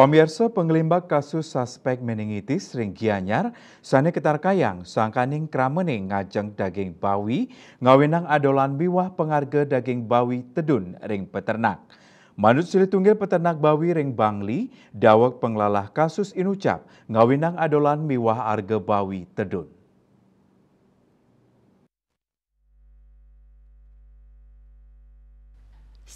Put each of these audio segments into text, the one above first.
Pemirsa pengelimbak kasus suspek meningitis ring Gianyar, sane ketar kayang, sangkaning kramening ngajeng daging bawi, ngawinang adolan biwah pengarga daging bawi tedun ring peternak. Manut silitunggil peternak bawi ring bangli, dawek pengelalah kasus inucap, ngawinang adolan miwah arga bawi tedun.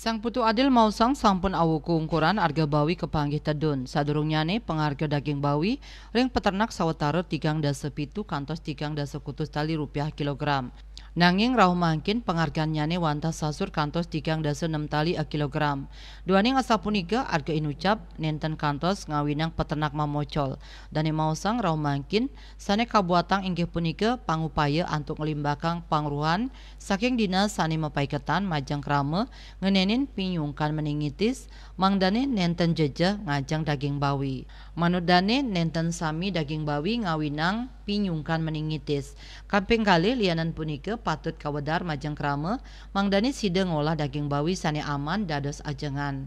Sang putu adil mausang sampun awu keungkuran harga bawi kepanggih tedun. nyane pengharga daging bawi, ring peternak sawetara tigang dasa pitu kantos tigang dasa kutus tali rupiah kilogram. Nanging rauh mangkin pengargaan nyane wanta sasur kantos tigang dasar enam tali a kilogram. Duaning asapuniga arga inucap nenten kantos ngawinang peternak mamocol. Dane mausang rauh mangkin sane kabuatang inggih punika pangupaya antuk ngelimbakang pangruhan saking dina sane mepaiketan majang krama ngenenin pinyungkan meningitis mangdane nenten jeja ngajang daging bawi. Manudane nenten sami daging bawi ngawinang pinyungkan meningitis. Kamping kali lianan punika patut kawedar majeng krama mangdani sida ngolah daging bawi sane aman dados ajengan.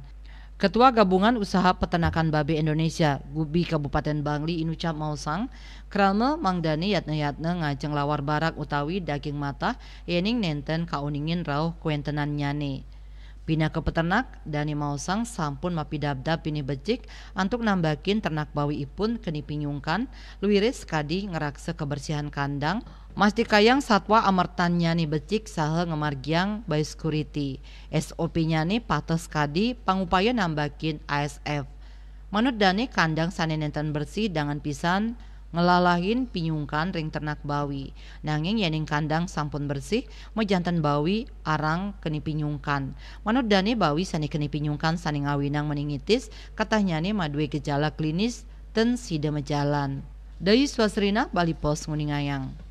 Ketua Gabungan Usaha Peternakan Babi Indonesia Gubi Kabupaten Bangli Inuca Mausang Kralme Mangdani yatna-yatna ngajeng lawar barak utawi daging mata yening nenten kauningin rauh kuentenan nyane pindah ke peternak Dani mausang sampun mapi dab-dab pini becik untuk nambakin ternak bawi ipun keni pinyungkan Luiris kadi ngerakse kebersihan kandang Masti kayang satwa amertannya nih becik sahe ngemargiang by security SOP nih pates kadi pangupaya nambakin ASF menurut Dani kandang nenten bersih dengan pisan ngelalahin pinyungkan ring ternak bawi nanging yening kandang sampun bersih mejantan bawi arang keni pinyungkan manut dani bawi sani keni pinyungkan sani ngawinang meningitis katanya nih madue gejala klinis ten sida mejalan dari swasrina Bali Pos Nguningayang